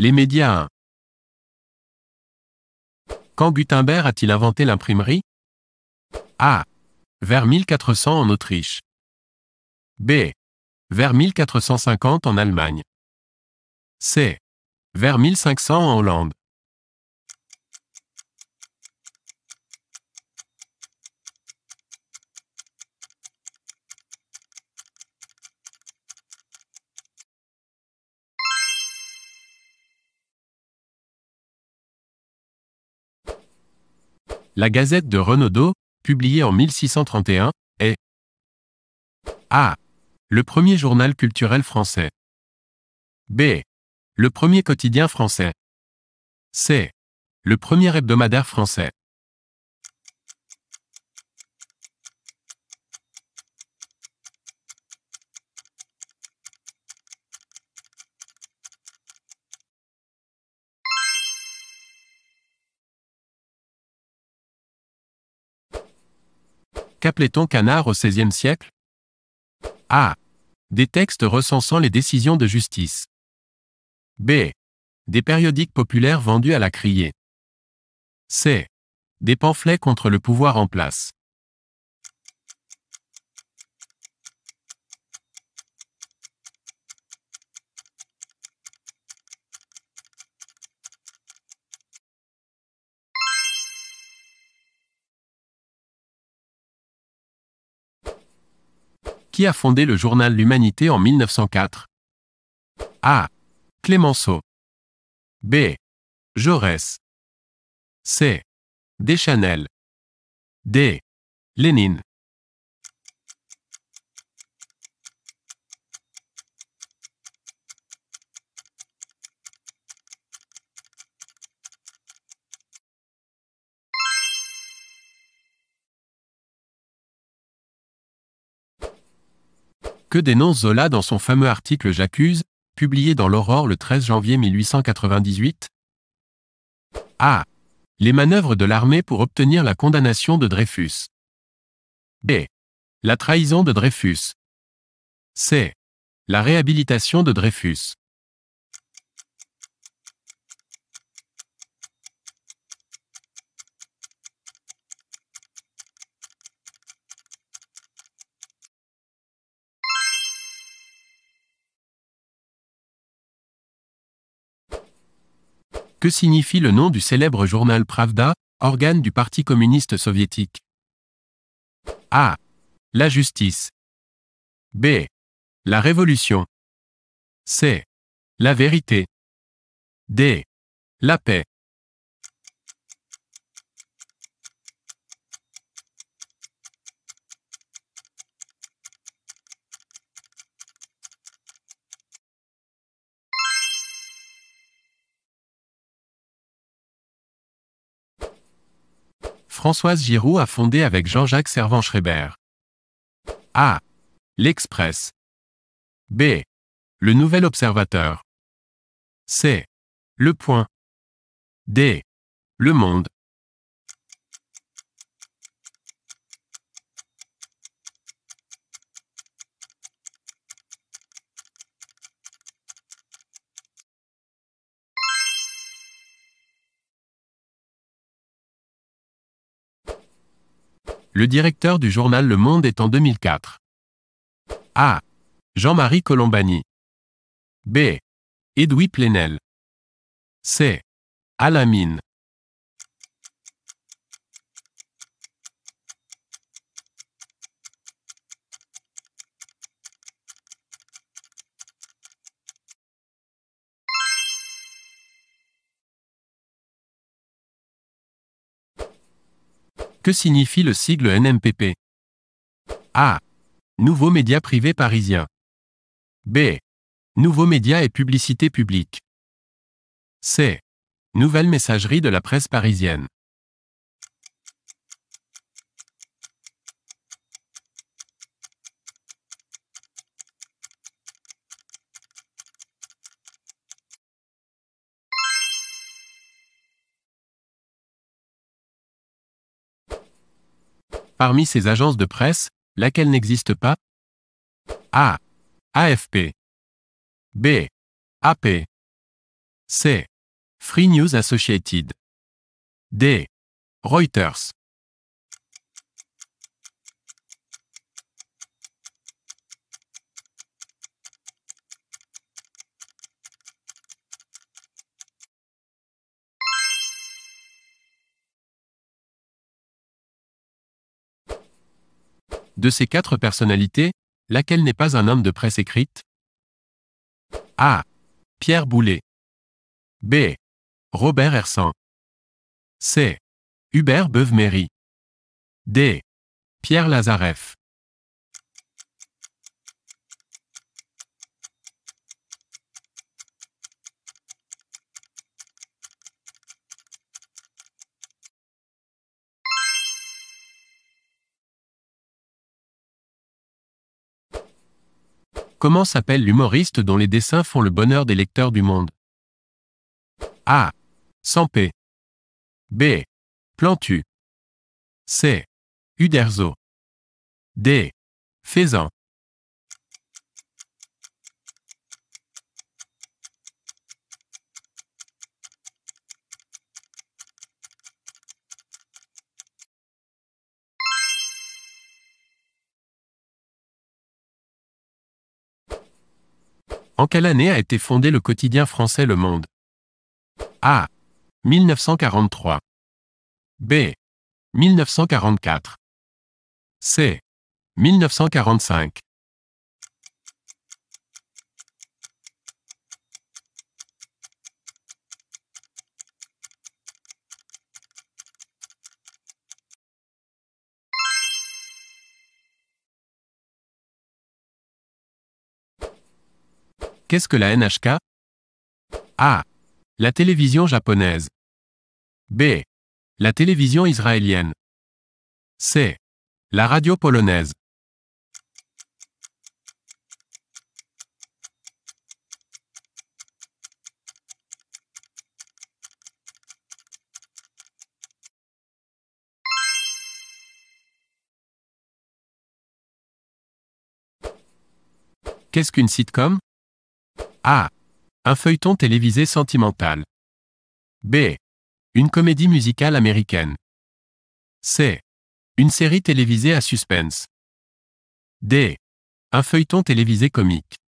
Les médias 1. Quand Gutenberg a-t-il inventé l'imprimerie A. Vers 1400 en Autriche. B. Vers 1450 en Allemagne. C. Vers 1500 en Hollande. La Gazette de Renaudot, publiée en 1631, est A. Le premier journal culturel français. B. Le premier quotidien français. C. Le premier hebdomadaire français. Qu'appelait-on canard au XVIe siècle A. Des textes recensant les décisions de justice. B. Des périodiques populaires vendus à la criée. C. Des pamphlets contre le pouvoir en place. qui a fondé le journal L'Humanité en 1904 A. Clémenceau B. Jaurès C. Deschanel D. Lénine que dénonce Zola dans son fameux article J'accuse, publié dans l'Aurore le 13 janvier 1898 A. Les manœuvres de l'armée pour obtenir la condamnation de Dreyfus. B. La trahison de Dreyfus. C. La réhabilitation de Dreyfus. Que signifie le nom du célèbre journal Pravda, organe du Parti communiste soviétique A. La justice. B. La révolution. C. La vérité. D. La paix. Françoise Giroud a fondé avec Jean-Jacques Servan-Schreiber. A. L'Express. B. Le Nouvel Observateur. C. Le Point. D. Le Monde. le directeur du journal Le Monde est en 2004. A. Jean-Marie Colombani. B. Edoui Plenel. C. Alamine. Que signifie le sigle NMPP A. Nouveau média privé parisien. B. Nouveaux médias et publicité publique. C. Nouvelle messagerie de la presse parisienne. Parmi ces agences de presse, laquelle n'existe pas A. AFP B. AP C. Free News Associated D. Reuters de ces quatre personnalités, laquelle n'est pas un homme de presse écrite A. Pierre Boulet. B. Robert Hersan. C. Hubert Beuve-Méry. D. Pierre Lazareff. Comment s'appelle l'humoriste dont les dessins font le bonheur des lecteurs du monde A. Sampé. B. Plantu. C. Uderzo. D. Faisan. En quelle année a été fondé le quotidien français Le Monde A. 1943. B. 1944. C. 1945. Qu'est-ce que la NHK A. La télévision japonaise. B. La télévision israélienne. C. La radio polonaise. Qu'est-ce qu'une sitcom a. Un feuilleton télévisé sentimental. B. Une comédie musicale américaine. C. Une série télévisée à suspense. D. Un feuilleton télévisé comique.